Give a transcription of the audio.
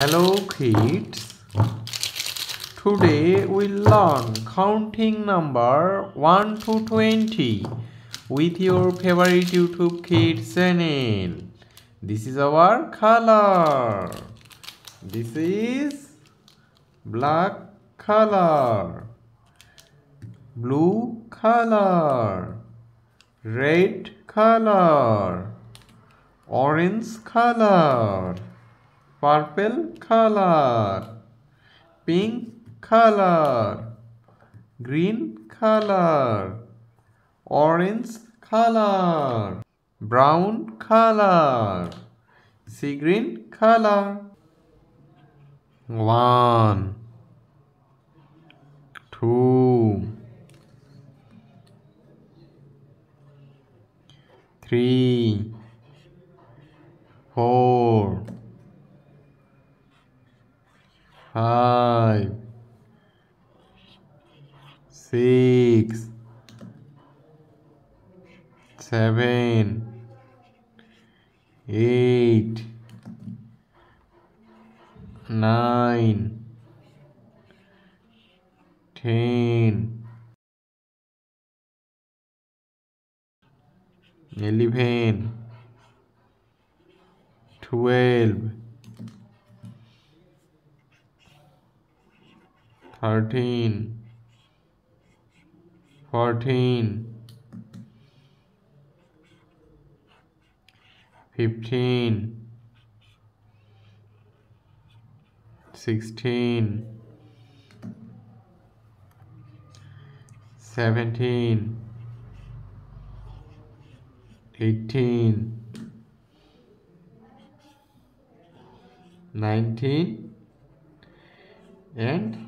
Hello kids, today we learn counting number 1 to 20 with your favorite YouTube kids channel. This is our color. This is black color, blue color, red color, orange color purple color pink color green color orange color brown color sea green color one two three four five, six, seven, eight, nine, ten, eleven, twelve. thirteen, fourteen, fifteen, sixteen, seventeen, eighteen, nineteen, and